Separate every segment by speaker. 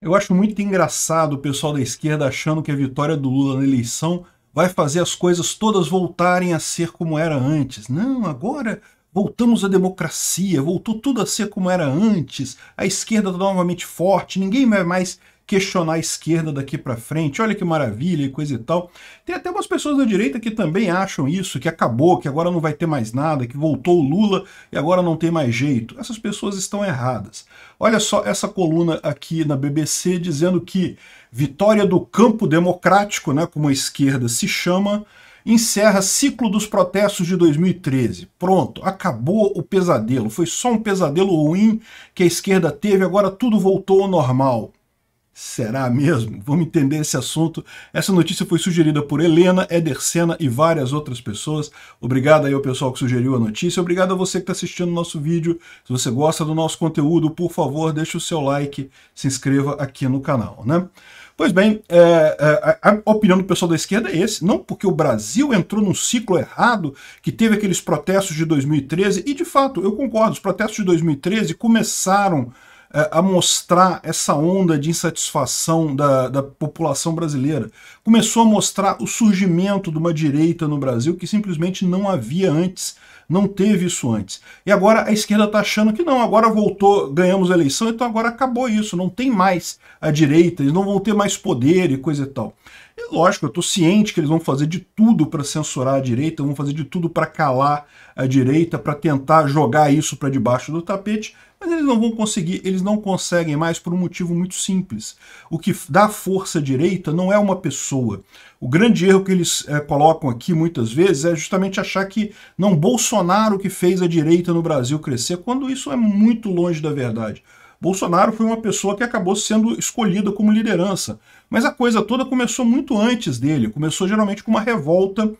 Speaker 1: Eu acho muito engraçado o pessoal da esquerda achando que a vitória do Lula na eleição vai fazer as coisas todas voltarem a ser como era antes. Não, agora voltamos à democracia, voltou tudo a ser como era antes, a esquerda está novamente forte, ninguém vai mais questionar a esquerda daqui para frente, olha que maravilha e coisa e tal. Tem até umas pessoas da direita que também acham isso, que acabou, que agora não vai ter mais nada, que voltou o Lula e agora não tem mais jeito. Essas pessoas estão erradas. Olha só essa coluna aqui na BBC dizendo que vitória do campo democrático, né, como a esquerda se chama, encerra ciclo dos protestos de 2013. Pronto, acabou o pesadelo. Foi só um pesadelo ruim que a esquerda teve, agora tudo voltou ao normal. Será mesmo? Vamos entender esse assunto. Essa notícia foi sugerida por Helena, Edercena e várias outras pessoas. Obrigado aí ao pessoal que sugeriu a notícia. Obrigado a você que está assistindo o nosso vídeo. Se você gosta do nosso conteúdo, por favor, deixe o seu like, se inscreva aqui no canal, né? Pois bem, é, é, a, a opinião do pessoal da esquerda é esse, não porque o Brasil entrou num ciclo errado que teve aqueles protestos de 2013, e de fato, eu concordo, os protestos de 2013 começaram é, a mostrar essa onda de insatisfação da, da população brasileira. Começou a mostrar o surgimento de uma direita no Brasil que simplesmente não havia antes, não teve isso antes. E agora a esquerda está achando que não, agora voltou, ganhamos a eleição, então agora acabou isso, não tem mais a direita, eles não vão ter mais poder e coisa e tal. É lógico, eu estou ciente que eles vão fazer de tudo para censurar a direita, vão fazer de tudo para calar a direita, para tentar jogar isso para debaixo do tapete, mas eles não vão conseguir, eles não conseguem mais por um motivo muito simples. O que dá força à direita não é uma pessoa. O grande erro que eles é, colocam aqui muitas vezes é justamente achar que não Bolsonaro que fez a direita no Brasil crescer, quando isso é muito longe da verdade. Bolsonaro foi uma pessoa que acabou sendo escolhida como liderança. Mas a coisa toda começou muito antes dele, começou geralmente com uma revolta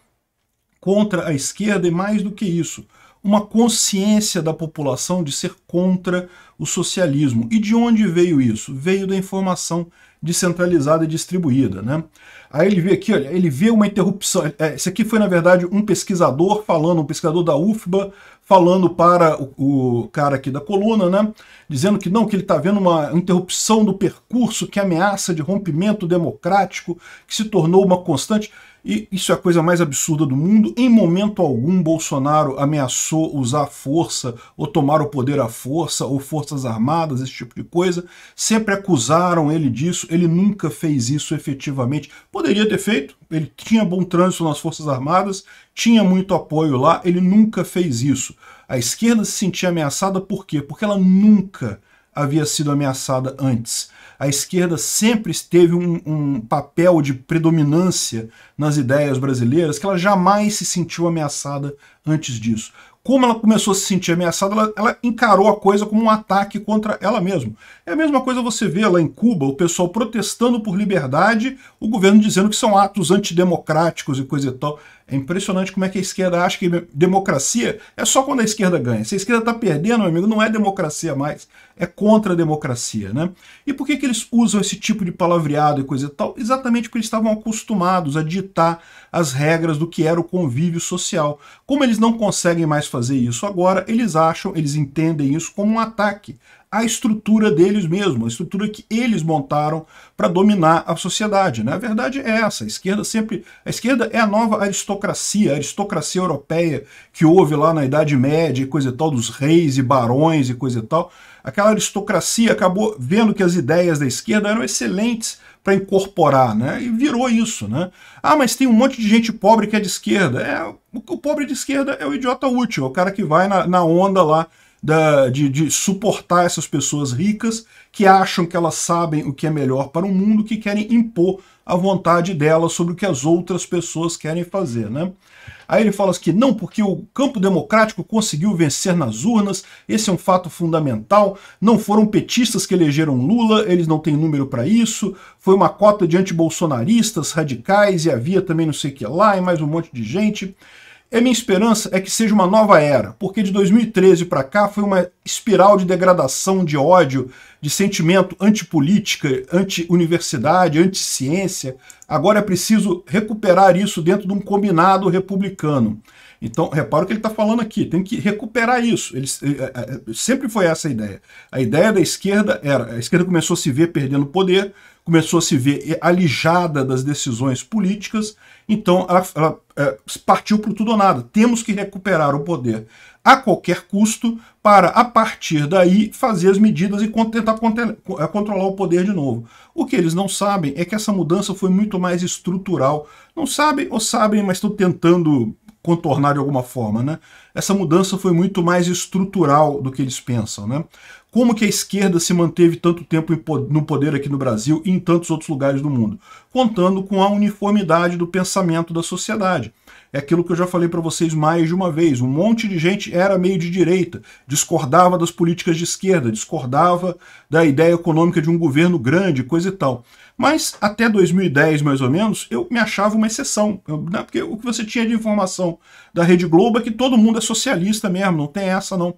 Speaker 1: contra a esquerda e mais do que isso, uma consciência da população de ser contra o socialismo. E de onde veio isso? Veio da informação descentralizada e distribuída. Né? Aí ele vê aqui, olha, ele vê uma interrupção. É, esse aqui foi, na verdade, um pesquisador falando, um pesquisador da UFBA, falando para o, o, cara aqui da coluna, né? Dizendo que não, que ele está vendo uma interrupção do percurso que ameaça de rompimento democrático, que se tornou uma constante. E isso é a coisa mais absurda do mundo. Em momento algum, Bolsonaro ameaçou usar força ou tomar o poder à força ou forças armadas, esse tipo de coisa. Sempre acusaram ele disso. Ele nunca fez isso efetivamente. Poderia ter feito. Ele tinha bom trânsito nas forças armadas, tinha muito apoio lá. Ele nunca fez isso. A esquerda se sentia ameaçada por quê? Porque ela nunca havia sido ameaçada antes a esquerda sempre teve um, um, papel de predominância nas ideias brasileiras, que ela jamais se sentiu ameaçada antes disso. Como ela começou a se sentir ameaçada, ela, ela, encarou a coisa como um ataque contra ela mesma. É a mesma coisa você vê lá em Cuba, o pessoal protestando por liberdade, o governo dizendo que são atos antidemocráticos e coisa e tal. É impressionante como é que a esquerda acha que democracia é só quando a esquerda ganha. Se a esquerda está perdendo, meu amigo, não é democracia mais, é contra a democracia. Né? E por que, que eles usam esse tipo de palavreado e coisa e tal? Exatamente porque eles estavam acostumados a ditar as regras do que era o convívio social. Como eles eles não conseguem mais fazer isso agora, eles acham, eles entendem isso como um ataque a estrutura deles mesmos, a estrutura que eles montaram para dominar a sociedade. Né? A verdade é essa, a esquerda sempre... A esquerda é a nova aristocracia, a aristocracia europeia que houve lá na Idade Média e coisa e tal, dos reis e barões e coisa e tal. Aquela aristocracia acabou vendo que as ideias da esquerda eram excelentes para incorporar, né? E virou isso, né? Ah, mas tem um monte de gente pobre que é de esquerda. É, o pobre de esquerda é o idiota útil, é o cara que vai na, na onda lá da, de, de suportar essas pessoas ricas que acham que elas sabem o que é melhor para o mundo, que querem impor a vontade delas sobre o que as outras pessoas querem fazer, né? Aí ele fala que não, porque o campo democrático conseguiu vencer nas urnas, esse é um fato fundamental, não foram petistas que elegeram Lula, eles não têm número para isso, foi uma cota de antibolsonaristas radicais e havia também não sei o que lá e mais um monte de gente. E é a minha esperança é que seja uma nova era, porque de 2013 para cá foi uma espiral de degradação, de ódio, de sentimento antipolítica, anti-universidade, anti-ciência. Agora é preciso recuperar isso dentro de um combinado republicano. Então, repara o que ele está falando aqui, tem que recuperar isso. Ele, é, é, sempre foi essa a ideia. A ideia da esquerda era, a esquerda começou a se ver perdendo poder, começou a se ver alijada das decisões políticas, então ela, ela é, partiu para tudo ou nada. Temos que recuperar o poder a qualquer custo para, a partir daí, fazer as medidas e tentar é, controlar o poder de novo. O que eles não sabem é que essa mudança foi muito mais estrutural. Não sabem ou sabem, mas estão tentando contornar de alguma forma, né? Essa mudança foi muito mais estrutural do que eles pensam, né? como que a esquerda se manteve tanto tempo no poder aqui no Brasil e em tantos outros lugares do mundo? Contando com a uniformidade do pensamento da sociedade. É aquilo que eu já falei para vocês mais de uma vez. Um monte de gente era meio de direita, discordava das políticas de esquerda, discordava da ideia econômica de um governo grande, coisa e tal. Mas até 2010, mais ou menos, eu me achava uma exceção. Né? Porque o que você tinha de informação da Rede Globo é que todo mundo é socialista mesmo, não tem essa não.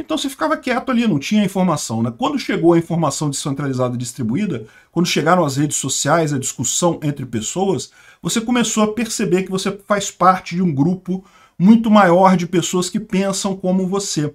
Speaker 1: Então você ficava quieto ali, não tinha informação. Né? Quando chegou a informação descentralizada e distribuída, quando chegaram as redes sociais, a discussão entre pessoas, você começou a perceber que você faz parte de um grupo muito maior de pessoas que pensam como você.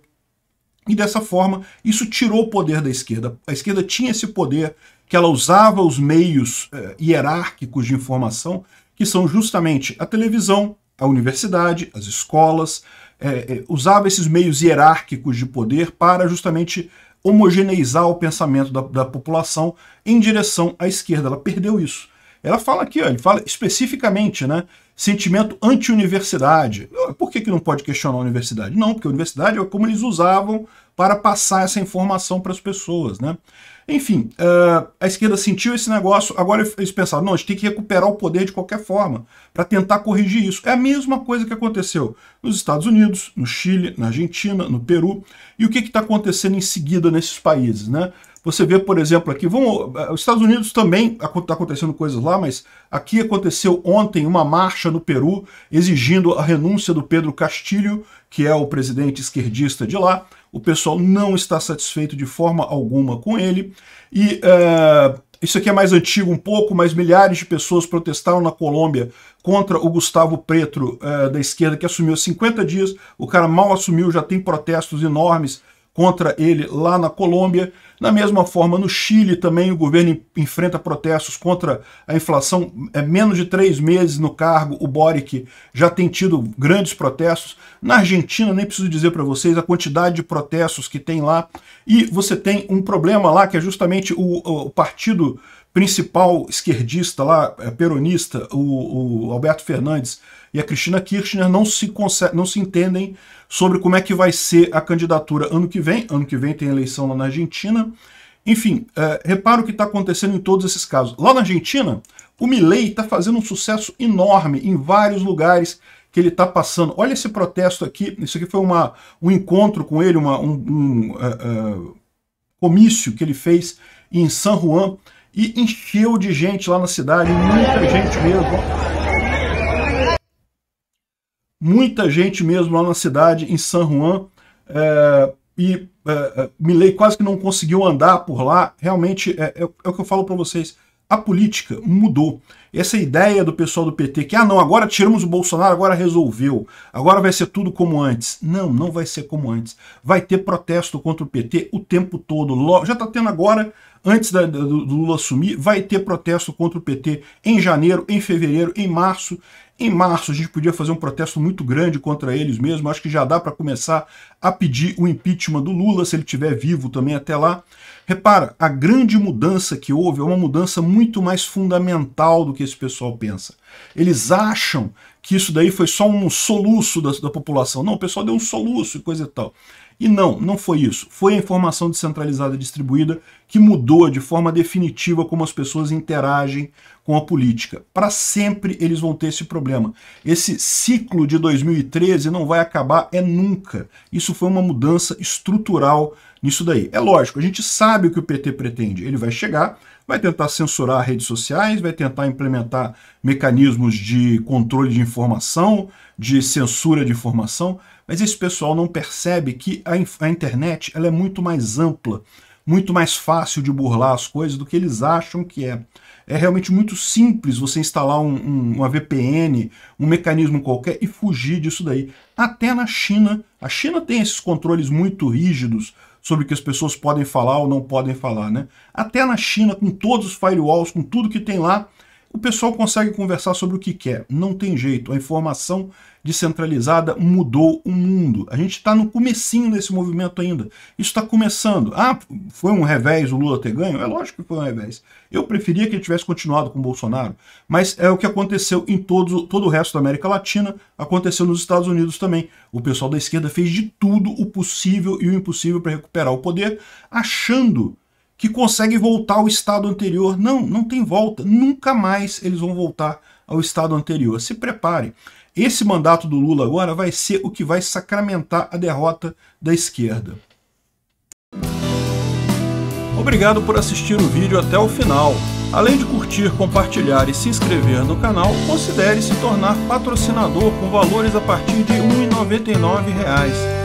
Speaker 1: E dessa forma, isso tirou o poder da esquerda. A esquerda tinha esse poder que ela usava os meios eh, hierárquicos de informação, que são justamente a televisão, a universidade, as escolas, é, é, usava esses meios hierárquicos de poder para justamente homogeneizar o pensamento da, da população em direção à esquerda. Ela perdeu isso. Ela fala aqui, ó, ele fala especificamente, né? Sentimento anti-universidade. Por que, que não pode questionar a universidade? Não, porque a universidade é como eles usavam para passar essa informação para as pessoas, né? Enfim, uh, a esquerda sentiu esse negócio, agora eles pensaram, não, a gente tem que recuperar o poder de qualquer forma para tentar corrigir isso. É a mesma coisa que aconteceu nos Estados Unidos, no Chile, na Argentina, no Peru. E o que está acontecendo em seguida nesses países, né? Você vê, por exemplo, aqui, vamos, eh, os Estados Unidos também está acontecendo coisas lá, mas aqui aconteceu ontem uma marcha no Peru exigindo a renúncia do Pedro Castilho, que é o presidente esquerdista de lá. O pessoal não está satisfeito de forma alguma com ele. E eh, isso aqui é mais antigo um pouco, mas milhares de pessoas protestaram na Colômbia contra o Gustavo Preto eh, da esquerda, que assumiu 50 dias. O cara mal assumiu, já tem protestos enormes contra ele lá na Colômbia. Na mesma forma, no Chile também o governo enfrenta protestos contra a inflação. É menos de três meses no cargo, o Boric já tem tido grandes protestos. Na Argentina, nem preciso dizer para vocês a quantidade de protestos que tem lá. E você tem um problema lá que é justamente o, o partido principal esquerdista lá, é, peronista, o, o Alberto Fernandes, e a Cristina Kirchner não se, não se entendem sobre como é que vai ser a candidatura ano que vem. Ano que vem tem eleição lá na Argentina. Enfim, é, repara o que está acontecendo em todos esses casos. Lá na Argentina, o Milei está fazendo um sucesso enorme em vários lugares que ele está passando. Olha esse protesto aqui. Isso aqui foi uma, um encontro com ele, uma, um, um uh, uh, comício que ele fez em San Juan e encheu de gente lá na cidade, muita gente mesmo muita gente mesmo lá na cidade, em San Juan, é, e é, é Milley quase que não conseguiu andar por lá. Realmente, é, é, é o que eu falo para vocês, a política mudou. Essa ideia do pessoal do PT que, ah, não, agora tiramos o Bolsonaro, agora resolveu, agora vai ser tudo como antes. Não, não vai ser como antes. Vai ter protesto contra o PT o tempo todo. Já está tendo agora, antes da, do, do Lula assumir, vai ter protesto contra o PT em janeiro, em fevereiro, em março. Em março a gente podia fazer um protesto muito grande contra eles mesmo. Acho que já dá para começar a pedir o impeachment do Lula, se ele estiver vivo também até lá. Repara, a grande mudança que houve é uma mudança muito mais fundamental do que esse pessoal pensa. Eles acham que isso daí foi só um soluço da, da população. Não, o pessoal deu um soluço e coisa e tal. E não, não foi isso. Foi a informação descentralizada distribuída que mudou de forma definitiva como as pessoas interagem com a política. Para sempre eles vão ter esse problema. Esse ciclo de 2013 não vai acabar, é nunca. Isso foi uma mudança estrutural nisso daí. É lógico, a gente sabe o que o PT pretende. Ele vai chegar, vai tentar censurar redes sociais, vai tentar implementar mecanismos de controle de informação, de censura de informação, mas esse pessoal não percebe que a, a internet ela é muito mais ampla, muito mais fácil de burlar as coisas do que eles acham que é. É realmente muito simples você instalar um, um, uma VPN, um mecanismo qualquer e fugir disso daí. Até na China. A China tem esses controles muito rígidos sobre o que as pessoas podem falar ou não podem falar, né? Até na China, com todos os firewalls, com tudo que tem lá, o pessoal consegue conversar sobre o que quer. Não tem jeito, a informação descentralizada mudou o mundo. A gente está no comecinho desse movimento ainda. Isso está começando. Ah, foi um revés o Lula ter ganho? É lógico que foi um revés. Eu preferia que ele tivesse continuado com o Bolsonaro, mas é o que aconteceu em todo, todo o resto da América Latina, aconteceu nos Estados Unidos também. O pessoal da esquerda fez de tudo o possível e o impossível para recuperar o poder, achando que consegue voltar ao estado anterior. Não, não tem volta. Nunca mais eles vão voltar ao estado anterior. Se preparem. Esse mandato do Lula agora vai ser o que vai sacramentar a derrota da esquerda. Obrigado por assistir o vídeo até o final. Além de curtir, compartilhar e se inscrever no canal, considere se tornar patrocinador com valores a partir de R$ 1,99